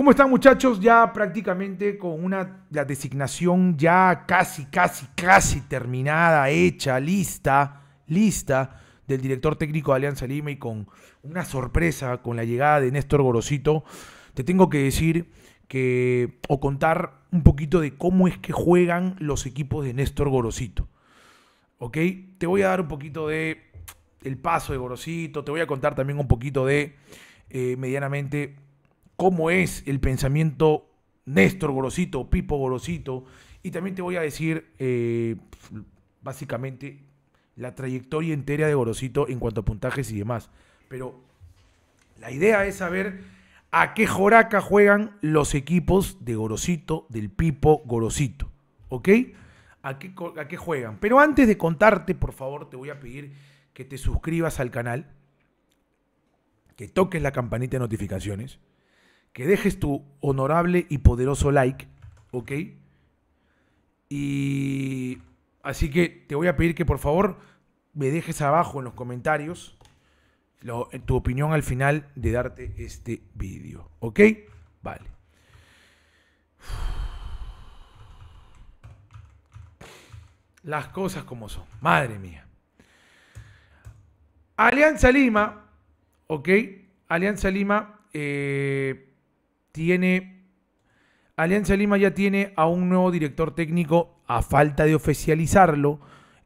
¿Cómo están muchachos? Ya prácticamente con una, la designación ya casi, casi, casi terminada, hecha, lista, lista del director técnico de Alianza Lima y con una sorpresa con la llegada de Néstor Gorosito, te tengo que decir que, o contar un poquito de cómo es que juegan los equipos de Néstor Gorosito. ¿Ok? Te voy a dar un poquito de el paso de Gorosito, te voy a contar también un poquito de eh, medianamente cómo es el pensamiento Néstor Gorosito, Pipo Gorosito, y también te voy a decir eh, básicamente la trayectoria entera de Gorosito en cuanto a puntajes y demás. Pero la idea es saber a qué joraca juegan los equipos de Gorosito, del Pipo Gorosito, ¿ok? ¿A qué, a qué juegan? Pero antes de contarte, por favor, te voy a pedir que te suscribas al canal, que toques la campanita de notificaciones, que dejes tu honorable y poderoso like, ¿ok? Y así que te voy a pedir que por favor me dejes abajo en los comentarios lo, en tu opinión al final de darte este vídeo, ¿ok? Vale. Las cosas como son, madre mía. Alianza Lima, ¿ok? Alianza Lima, eh, tiene. Alianza Lima ya tiene a un nuevo director técnico, a falta de oficializarlo,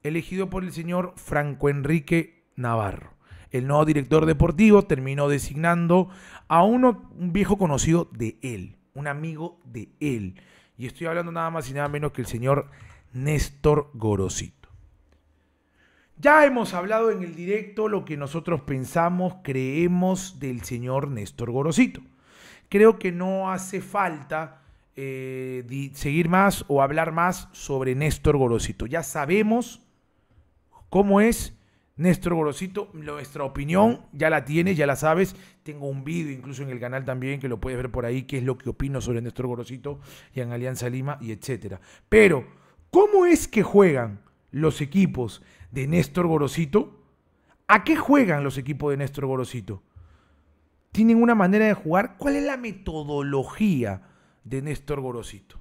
elegido por el señor Franco Enrique Navarro. El nuevo director deportivo terminó designando a uno, un viejo conocido de él, un amigo de él. Y estoy hablando nada más y nada menos que el señor Néstor Gorosito. Ya hemos hablado en el directo lo que nosotros pensamos, creemos del señor Néstor Gorosito creo que no hace falta eh, seguir más o hablar más sobre Néstor Gorosito. Ya sabemos cómo es Néstor Gorosito, nuestra opinión ya la tienes, ya la sabes. Tengo un vídeo incluso en el canal también que lo puedes ver por ahí, qué es lo que opino sobre Néstor Gorosito y en Alianza Lima y etcétera. Pero, ¿cómo es que juegan los equipos de Néstor Gorosito? ¿A qué juegan los equipos de Néstor Gorosito? tienen una manera de jugar. ¿Cuál es la metodología de Néstor Gorosito?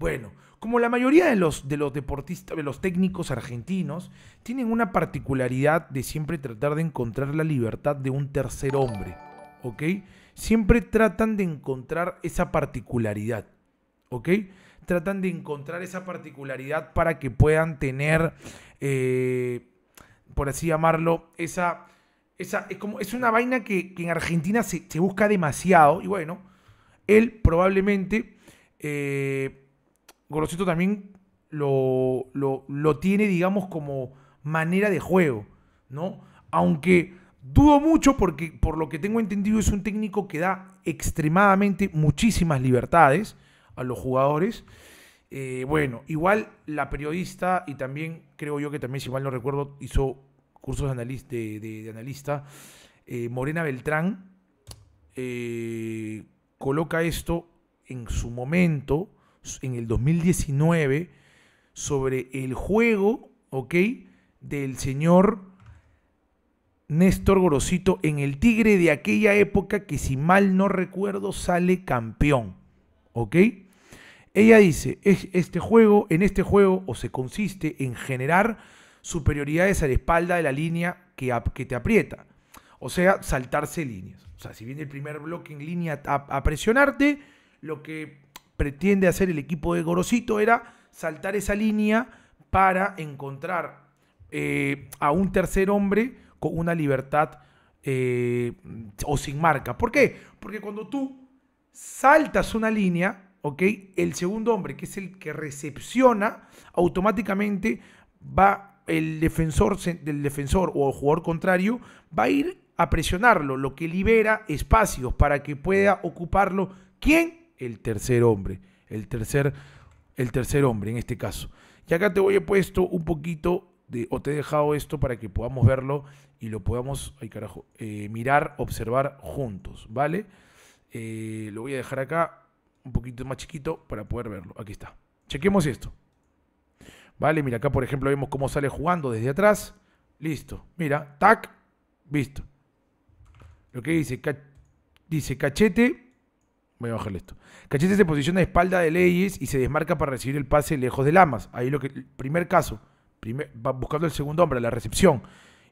Bueno, como la mayoría de los, de los deportistas, de los técnicos argentinos, tienen una particularidad de siempre tratar de encontrar la libertad de un tercer hombre, ¿ok? Siempre tratan de encontrar esa particularidad, ¿ok? Tratan de encontrar esa particularidad para que puedan tener, eh, por así llamarlo, esa es, como, es una vaina que, en Argentina se, busca demasiado. Y bueno, él probablemente, eh, Gorosito también lo, tiene, digamos, como manera de juego, ¿no? Aunque dudo mucho porque, por lo que tengo entendido, es un técnico que da extremadamente muchísimas libertades a los jugadores. Eh, bueno, igual la periodista y también, creo yo que también, si igual no recuerdo, hizo cursos de, analista, eh, Morena Beltrán eh, coloca esto en su momento, en el 2019, sobre el juego, ¿ok? Del señor Néstor Gorosito en el Tigre de aquella época que si mal no recuerdo sale campeón, ¿ok? Ella dice, es este juego, en este juego o se consiste en generar superioridades a la espalda de la línea que, te aprieta. O sea, saltarse líneas. O sea, si viene el primer bloque en línea a, presionarte, lo que pretende hacer el equipo de Gorosito era saltar esa línea para encontrar eh, a un tercer hombre con una libertad eh, o sin marca. ¿Por qué? Porque cuando tú saltas una línea, ¿ok? El segundo hombre, que es el que recepciona, automáticamente va el defensor, del defensor o el jugador contrario va a ir a presionarlo, lo que libera espacios para que pueda ocuparlo. ¿Quién? El tercer hombre. El tercer, el tercer hombre en este caso. Y acá te voy a puesto un poquito de, o te he dejado esto para que podamos verlo y lo podamos, eh, mirar, observar juntos, ¿vale? Eh, lo voy a dejar acá un poquito más chiquito para poder verlo. Aquí está. Chequemos esto. ¿Vale? Mira, acá por ejemplo vemos cómo sale jugando desde atrás. Listo. Mira, tac, visto. Lo que dice, dice cachete. Voy a bajarle esto. Cachete se posiciona a espalda de Leyes y se desmarca para recibir el pase lejos de Lamas. Ahí lo que. Primer caso. va buscando el segundo hombre, la recepción.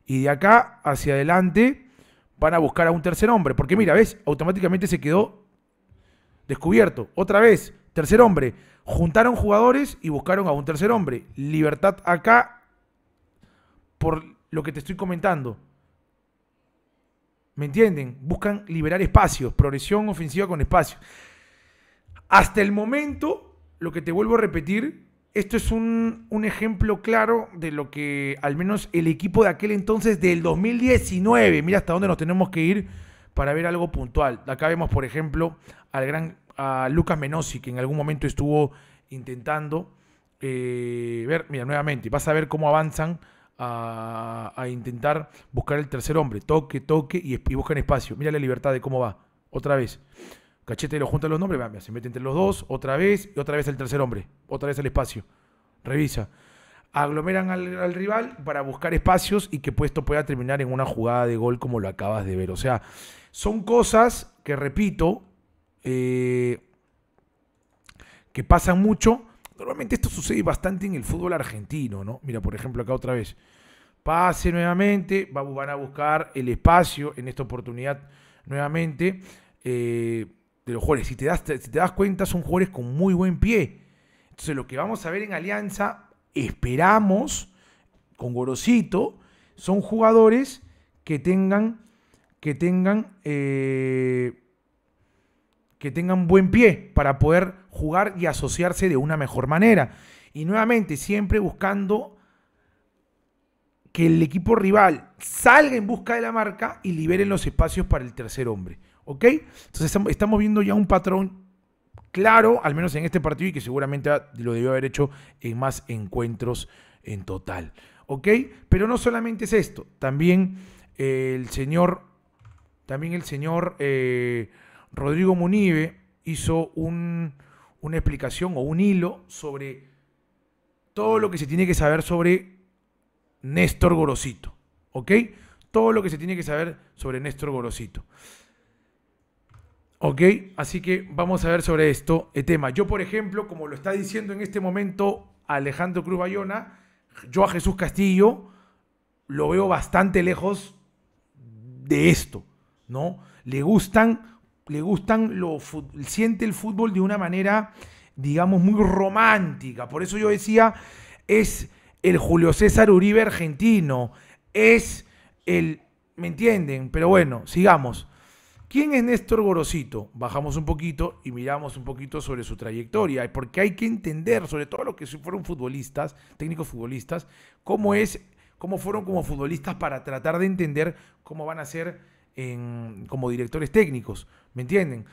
Y de acá hacia adelante van a buscar a un tercer hombre. Porque mira, ¿ves? Automáticamente se quedó descubierto. Otra vez. Tercer hombre, juntaron jugadores y buscaron a un tercer hombre. Libertad acá por lo que te estoy comentando. ¿Me entienden? Buscan liberar espacios, progresión ofensiva con espacios. Hasta el momento, lo que te vuelvo a repetir, esto es un, un, ejemplo claro de lo que al menos el equipo de aquel entonces del 2019, mira hasta dónde nos tenemos que ir para ver algo puntual. Acá vemos, por ejemplo, al gran Lucas Menossi, que en algún momento estuvo intentando eh, ver, mira, nuevamente, vas a ver cómo avanzan a, intentar buscar el tercer hombre. Toque, toque y, buscan espacio. Mira la libertad de cómo va. Otra vez. Cachete lo junta los nombres, se mete entre los dos, otra vez y otra vez el tercer hombre. Otra vez el espacio. Revisa. Aglomeran al, al rival para buscar espacios y que puesto pueda terminar en una jugada de gol como lo acabas de ver. O sea, son cosas que, repito, eh, que pasan mucho. Normalmente esto sucede bastante en el fútbol argentino, ¿no? Mira, por ejemplo, acá otra vez. Pase nuevamente, van a buscar el espacio en esta oportunidad nuevamente eh, de los jugadores. Si te, das, si te das cuenta, son jugadores con muy buen pie. Entonces, lo que vamos a ver en Alianza, esperamos, con Gorosito, son jugadores que tengan, que tengan eh, que tengan buen pie para poder jugar y asociarse de una mejor manera. Y nuevamente, siempre buscando que el equipo rival salga en busca de la marca y liberen los espacios para el tercer hombre. ¿Ok? Entonces estamos viendo ya un patrón claro, al menos en este partido, y que seguramente lo debió haber hecho en más encuentros en total. ¿Ok? Pero no solamente es esto, también el señor, también el señor eh, Rodrigo Munive hizo un, una explicación o un hilo sobre todo lo que se tiene que saber sobre Néstor Gorosito. ¿Ok? Todo lo que se tiene que saber sobre Néstor Gorosito. ¿Ok? Así que vamos a ver sobre esto el tema. Yo, por ejemplo, como lo está diciendo en este momento Alejandro Cruz Bayona, yo a Jesús Castillo lo veo bastante lejos de esto, ¿no? Le gustan le gustan, lo, siente el fútbol de una manera, digamos, muy romántica. Por eso yo decía, es el Julio César Uribe argentino, es el, ¿me entienden? Pero bueno, sigamos. ¿Quién es Néstor Gorosito? Bajamos un poquito y miramos un poquito sobre su trayectoria, porque hay que entender, sobre todo lo que fueron futbolistas, técnicos futbolistas, cómo es, cómo fueron como futbolistas para tratar de entender cómo van a ser como directores técnicos, ¿me entienden?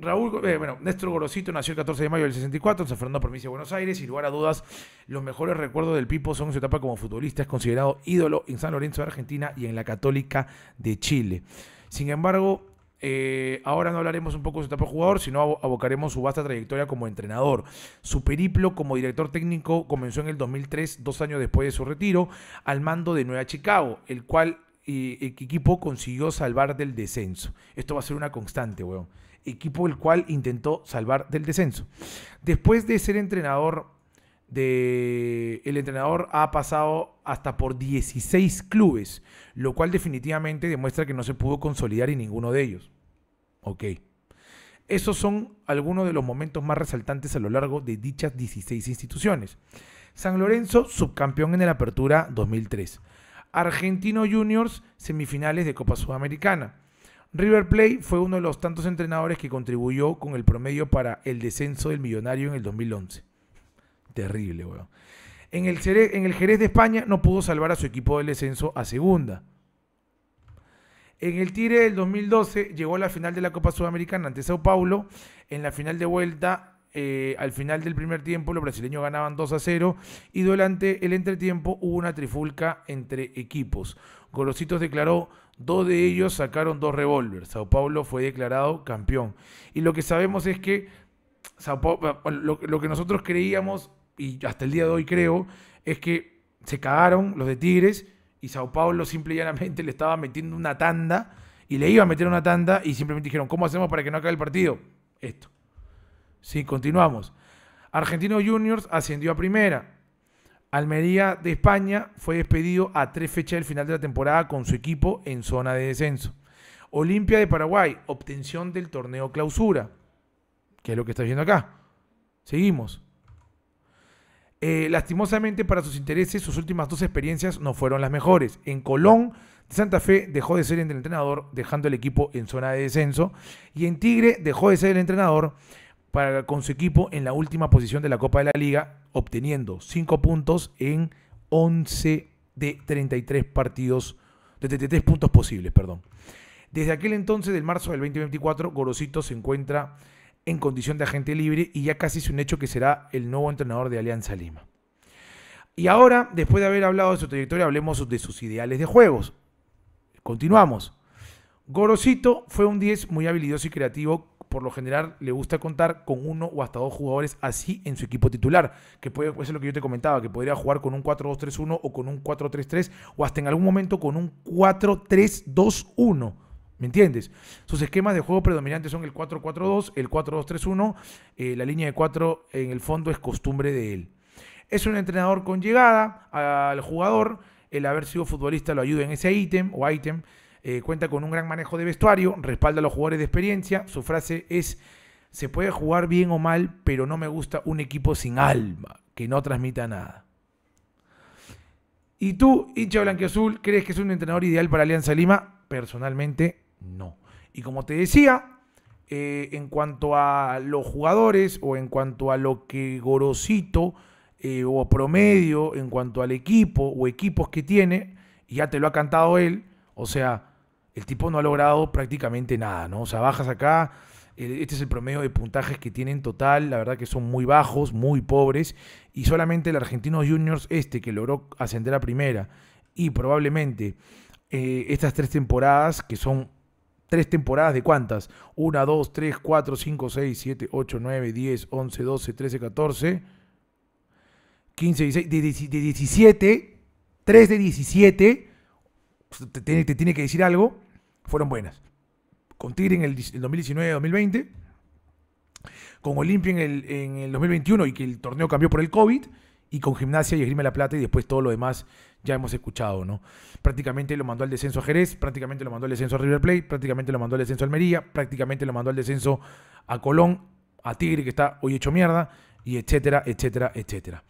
Raúl, eh, bueno, Néstor Gorosito nació el 14 de mayo del 64 en San Fernando, provincia de Buenos Aires. Sin lugar a dudas, los mejores recuerdos del Pipo son su etapa como futbolista. Es considerado ídolo en San Lorenzo de Argentina y en la Católica de Chile. Sin embargo, eh, ahora no hablaremos un poco de su etapa de jugador, sino abocaremos su vasta trayectoria como entrenador. Su periplo como director técnico comenzó en el 2003, dos años después de su retiro, al mando de Nueva Chicago, el cual equipo consiguió salvar del descenso. Esto va a ser una constante, weón. Equipo el cual intentó salvar del descenso. Después de ser entrenador de... El entrenador ha pasado hasta por 16 clubes, lo cual definitivamente demuestra que no se pudo consolidar en ninguno de ellos. Ok. Esos son algunos de los momentos más resaltantes a lo largo de dichas 16 instituciones. San Lorenzo, subcampeón en el Apertura 2003. Argentino Juniors, semifinales de Copa Sudamericana. River Plate fue uno de los tantos entrenadores que contribuyó con el promedio para el descenso del millonario en el 2011. Terrible, weón. En el, Jerez, de España no pudo salvar a su equipo del descenso a segunda. En el Tire del 2012 llegó a la final de la Copa Sudamericana ante Sao Paulo. En la final de vuelta eh, al final del primer tiempo los brasileños ganaban 2 a 0 y durante el entretiempo hubo una trifulca entre equipos. Golositos declaró, dos de ellos sacaron dos revólveres. Sao Paulo fue declarado campeón. Y lo que sabemos es que Sao Paulo, lo, que nosotros creíamos, y hasta el día de hoy creo, es que se cagaron los de Tigres y Sao Paulo simple y llanamente le estaba metiendo una tanda y le iba a meter una tanda y simplemente dijeron, ¿cómo hacemos para que no acabe el partido? Esto. Sí, continuamos. Argentino Juniors ascendió a primera. Almería de España fue despedido a tres fechas del final de la temporada con su equipo en zona de descenso. Olimpia de Paraguay, obtención del torneo clausura, qué es lo que está viendo acá. Seguimos. Eh, lastimosamente para sus intereses, sus últimas dos experiencias no fueron las mejores. En Colón de Santa Fe dejó de ser el entrenador, dejando el equipo en zona de descenso. Y en Tigre dejó de ser el entrenador, con su equipo en la última posición de la Copa de la Liga, obteniendo 5 puntos en 11 de 33 partidos, de 33 puntos posibles, perdón. Desde aquel entonces, del marzo del 2024, Gorosito se encuentra en condición de agente libre y ya casi es un hecho que será el nuevo entrenador de Alianza Lima. Y ahora, después de haber hablado de su trayectoria, hablemos de sus ideales de juegos. Continuamos. Gorosito fue un 10 muy habilidoso y creativo por lo general le gusta contar con uno o hasta dos jugadores así en su equipo titular, que puede, ser es lo que yo te comentaba, que podría jugar con un 4-2-3-1 o con un 4-3-3 o hasta en algún momento con un 4-3-2-1. ¿Me entiendes? Sus esquemas de juego predominantes son el 4-4-2, el 4-2-3-1, eh, la línea de 4 en el fondo es costumbre de él. Es un entrenador con llegada al jugador, el haber sido futbolista lo ayuda en ese ítem o ítem. Eh, cuenta con un gran manejo de vestuario, respalda a los jugadores de experiencia. Su frase es, se puede jugar bien o mal, pero no me gusta un equipo sin alma, que no transmita nada. ¿Y tú, hincha Blanquiazul, crees que es un entrenador ideal para Alianza Lima? Personalmente, no. Y como te decía, eh, en cuanto a los jugadores o en cuanto a lo que Gorosito eh, o promedio, en cuanto al equipo o equipos que tiene, ya te lo ha cantado él, o sea, el tipo no ha logrado prácticamente nada, ¿no? O sea, bajas acá, este es el promedio de puntajes que tienen total, la verdad que son muy bajos, muy pobres, y solamente el Argentino Juniors este que logró ascender a primera y probablemente eh, estas tres temporadas que son... Tres temporadas de cuántas? Una, dos, tres, cuatro, cinco, seis, siete, ocho, nueve, diez, once, doce, trece, catorce, quince, 16, de, 17, tres de 17, te tiene que decir algo, fueron buenas. Con Tigre en el 2019-2020, con Olimpia en el, en el 2021 y que el torneo cambió por el COVID, y con Gimnasia y Esgrima La Plata y después todo lo demás ya hemos escuchado, ¿no? Prácticamente lo mandó al descenso a Jerez, prácticamente lo mandó al descenso a River Plate, prácticamente lo mandó al descenso a Almería, prácticamente lo mandó al descenso a Colón, a Tigre que está hoy hecho mierda, y etcétera, etcétera, etcétera.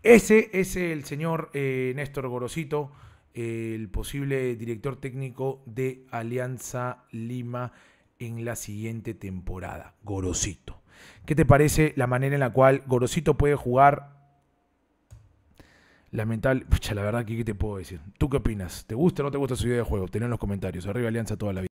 Ese es el señor eh, Néstor Gorosito el posible director técnico de Alianza Lima en la siguiente temporada, Gorosito. ¿Qué te parece la manera en la cual Gorosito puede jugar? Lamentable, pucha, la verdad ¿qué te puedo decir. ¿Tú qué opinas? ¿Te gusta o no te gusta su idea de juego? Tenlo en los comentarios. Arriba Alianza toda la vida.